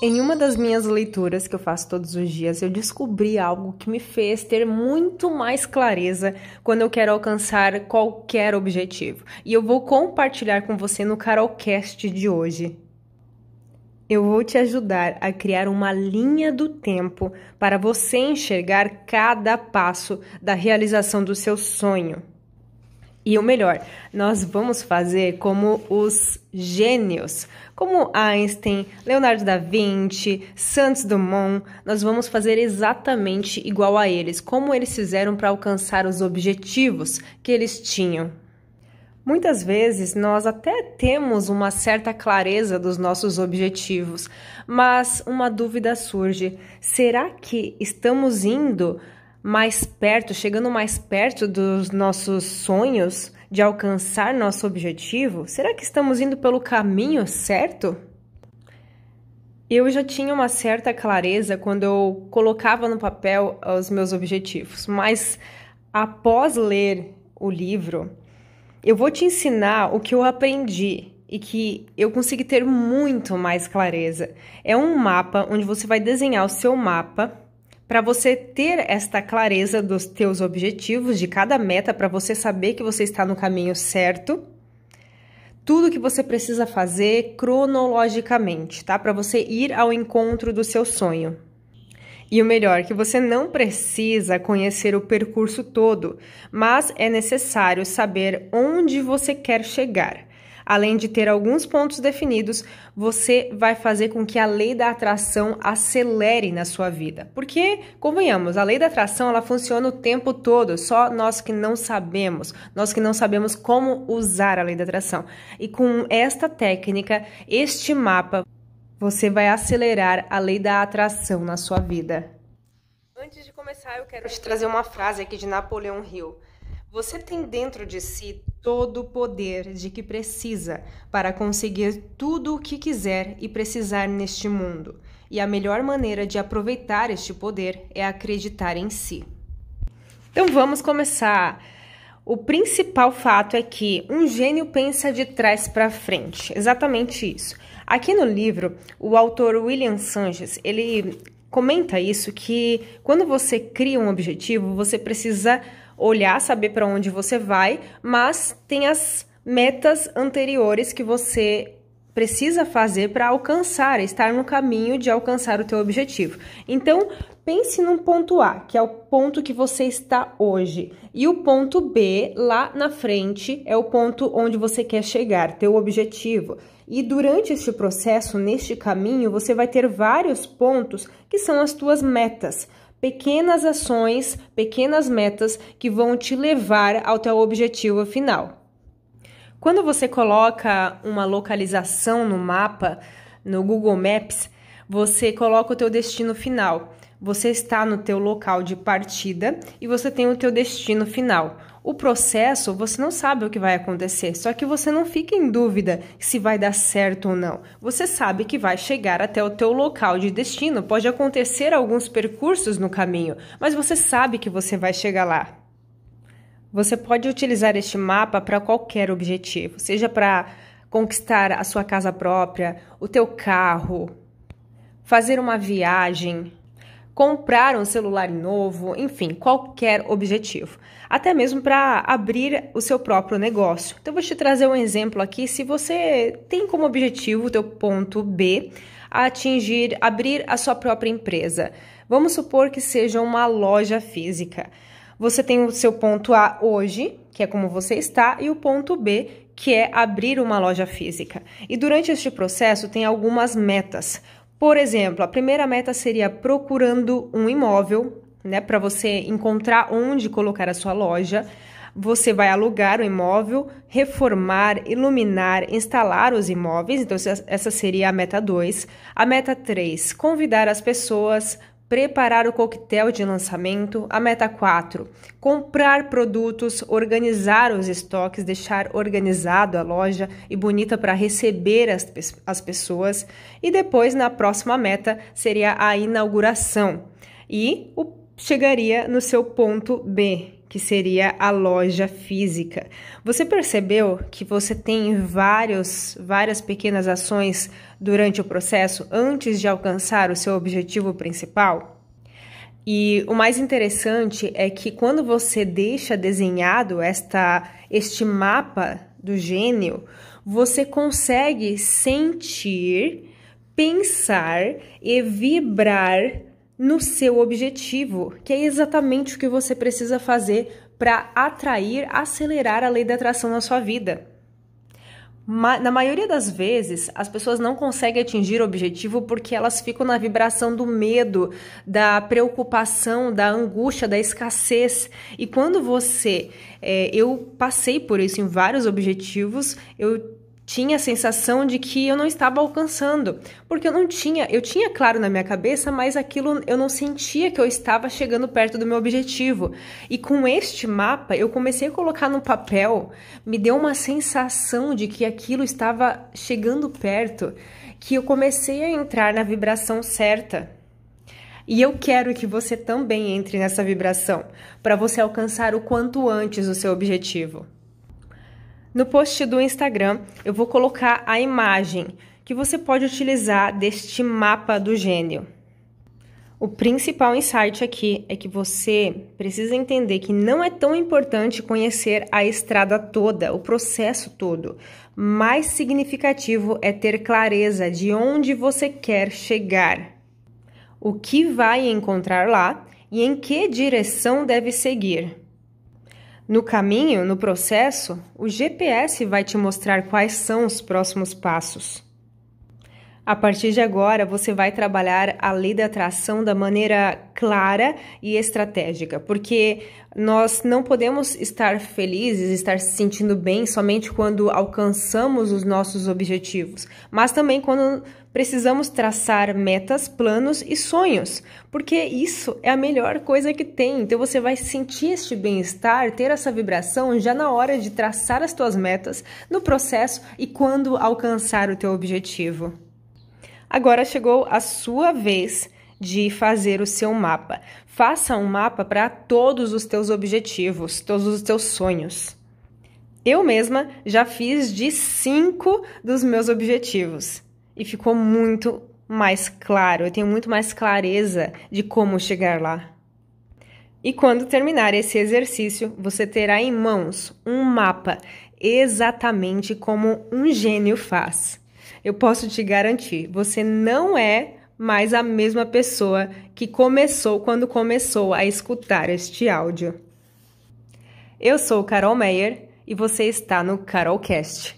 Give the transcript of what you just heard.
Em uma das minhas leituras que eu faço todos os dias, eu descobri algo que me fez ter muito mais clareza quando eu quero alcançar qualquer objetivo. E eu vou compartilhar com você no Carolcast de hoje. Eu vou te ajudar a criar uma linha do tempo para você enxergar cada passo da realização do seu sonho. E o melhor, nós vamos fazer como os gênios, como Einstein, Leonardo da Vinci, Santos Dumont, nós vamos fazer exatamente igual a eles, como eles fizeram para alcançar os objetivos que eles tinham. Muitas vezes nós até temos uma certa clareza dos nossos objetivos, mas uma dúvida surge: será que estamos indo mais perto, chegando mais perto dos nossos sonhos, de alcançar nosso objetivo? Será que estamos indo pelo caminho certo? Eu já tinha uma certa clareza quando eu colocava no papel os meus objetivos, mas após ler o livro, eu vou te ensinar o que eu aprendi e que eu consegui ter muito mais clareza. É um mapa onde você vai desenhar o seu mapa para você ter esta clareza dos teus objetivos, de cada meta, para você saber que você está no caminho certo, tudo que você precisa fazer cronologicamente, tá? Para você ir ao encontro do seu sonho. E o melhor, que você não precisa conhecer o percurso todo, mas é necessário saber onde você quer chegar. Além de ter alguns pontos definidos, você vai fazer com que a lei da atração acelere na sua vida. Porque, convenhamos, a lei da atração ela funciona o tempo todo, só nós que não sabemos, nós que não sabemos como usar a lei da atração. E com esta técnica, este mapa, você vai acelerar a lei da atração na sua vida. Antes de começar, eu quero te trazer uma frase aqui de Napoleão Hill. Você tem dentro de si todo o poder de que precisa para conseguir tudo o que quiser e precisar neste mundo. E a melhor maneira de aproveitar este poder é acreditar em si. Então vamos começar. O principal fato é que um gênio pensa de trás para frente. Exatamente isso. Aqui no livro, o autor William Sanches, ele comenta isso que quando você cria um objetivo, você precisa olhar, saber para onde você vai, mas tem as metas anteriores que você precisa fazer para alcançar, estar no caminho de alcançar o teu objetivo. Então, pense num ponto A, que é o ponto que você está hoje, e o ponto B lá na frente é o ponto onde você quer chegar, teu objetivo. E durante este processo, neste caminho, você vai ter vários pontos que são as tuas metas pequenas ações, pequenas metas que vão te levar ao teu objetivo final. Quando você coloca uma localização no mapa, no Google Maps, você coloca o teu destino final. Você está no teu local de partida e você tem o teu destino final. O processo, você não sabe o que vai acontecer, só que você não fica em dúvida se vai dar certo ou não. Você sabe que vai chegar até o teu local de destino, pode acontecer alguns percursos no caminho, mas você sabe que você vai chegar lá. Você pode utilizar este mapa para qualquer objetivo, seja para conquistar a sua casa própria, o teu carro, fazer uma viagem, comprar um celular novo, enfim, qualquer objetivo, até mesmo para abrir o seu próprio negócio. Então, vou te trazer um exemplo aqui. Se você tem como objetivo o teu ponto B atingir, abrir a sua própria empresa, vamos supor que seja uma loja física. Você tem o seu ponto A hoje, que é como você está, e o ponto B, que é abrir uma loja física. E durante este processo tem algumas metas. Por exemplo, a primeira meta seria procurando um imóvel, né, para você encontrar onde colocar a sua loja. Você vai alugar o imóvel, reformar, iluminar, instalar os imóveis. Então, essa seria a meta 2. A meta 3, convidar as pessoas preparar o coquetel de lançamento, a meta 4, comprar produtos, organizar os estoques, deixar organizado a loja e bonita para receber as, as pessoas, e depois na próxima meta seria a inauguração. E o, chegaria no seu ponto B, que seria a loja física. Você percebeu que você tem vários, várias pequenas ações durante o processo antes de alcançar o seu objetivo principal? E o mais interessante é que quando você deixa desenhado esta, este mapa do gênio, você consegue sentir, pensar e vibrar no seu objetivo, que é exatamente o que você precisa fazer para atrair, acelerar a lei da atração na sua vida. Ma na maioria das vezes, as pessoas não conseguem atingir o objetivo porque elas ficam na vibração do medo, da preocupação, da angústia, da escassez. E quando você. É, eu passei por isso em vários objetivos, eu tinha a sensação de que eu não estava alcançando, porque eu não tinha, eu tinha claro na minha cabeça, mas aquilo eu não sentia que eu estava chegando perto do meu objetivo. E com este mapa, eu comecei a colocar no papel, me deu uma sensação de que aquilo estava chegando perto, que eu comecei a entrar na vibração certa. E eu quero que você também entre nessa vibração, para você alcançar o quanto antes o seu objetivo. No post do Instagram, eu vou colocar a imagem que você pode utilizar deste mapa do gênio. O principal insight aqui é que você precisa entender que não é tão importante conhecer a estrada toda, o processo todo. Mais significativo é ter clareza de onde você quer chegar, o que vai encontrar lá e em que direção deve seguir. No caminho, no processo, o GPS vai te mostrar quais são os próximos passos. A partir de agora, você vai trabalhar a lei da atração da maneira clara e estratégica, porque nós não podemos estar felizes, estar se sentindo bem somente quando alcançamos os nossos objetivos, mas também quando precisamos traçar metas, planos e sonhos, porque isso é a melhor coisa que tem. Então você vai sentir este bem-estar, ter essa vibração já na hora de traçar as tuas metas, no processo e quando alcançar o teu objetivo. Agora chegou a sua vez de fazer o seu mapa. Faça um mapa para todos os teus objetivos, todos os teus sonhos. Eu mesma já fiz de cinco dos meus objetivos e ficou muito mais claro, eu tenho muito mais clareza de como chegar lá. E quando terminar esse exercício, você terá em mãos um mapa, exatamente como um gênio faz. Eu posso te garantir, você não é mais a mesma pessoa que começou quando começou a escutar este áudio. Eu sou Carol Meyer e você está no Carolcast.